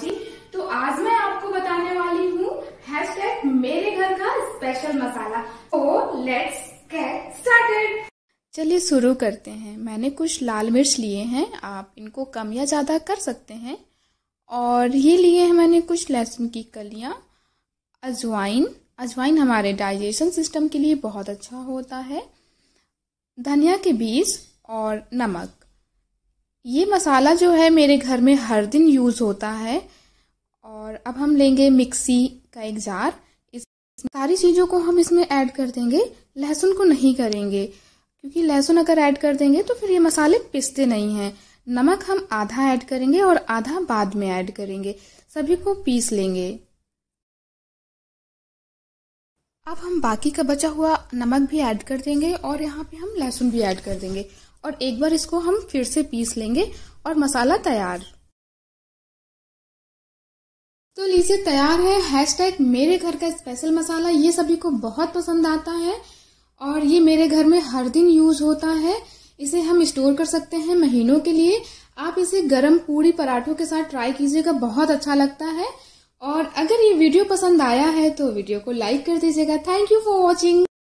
सी तो आज मैं आपको बताने वाली हूँ मेरे घर का स्पेशल मसाला ओ लेट्स गेट स्टार्टेड चलिए शुरू करते हैं मैंने कुछ लाल मिर्च लिए हैं आप इनको कम या ज़्यादा कर सकते हैं और ये लिए हैं मैंने कुछ लहसुन की कलियां अजवाइन अजवाइन हमारे डाइजेशन सिस्टम के लिए बहुत अच्छा होता है धनिया के बीज और नमक ये मसाला जो है मेरे घर में हर दिन यूज़ होता है और अब हम लेंगे मिक्सी का एक जार इस सारी चीज़ों को हम इसमें ऐड कर देंगे लहसुन को नहीं करेंगे क्योंकि लहसुन अगर ऐड कर देंगे तो फिर ये मसाले पिसते नहीं हैं नमक हम आधा ऐड करेंगे और आधा बाद में ऐड करेंगे सभी को पीस लेंगे अब हम बाकी का बचा हुआ नमक भी ऐड कर देंगे और यहाँ पे हम लहसुन भी ऐड कर देंगे और एक बार इसको हम फिर से पीस लेंगे और मसाला तैयार तो लीजिए तैयार है हैश टैग मेरे घर का स्पेशल मसाला ये सभी को बहुत पसंद आता है और ये मेरे घर में हर दिन यूज होता है इसे हम स्टोर कर सकते हैं महीनों के लिए आप इसे गरम पूड़ी पराठों के साथ ट्राई कीजिएगा बहुत अच्छा लगता है और अगर ये वीडियो पसंद आया है तो वीडियो को लाइक कर दीजिएगा थैंक यू फॉर वॉचिंग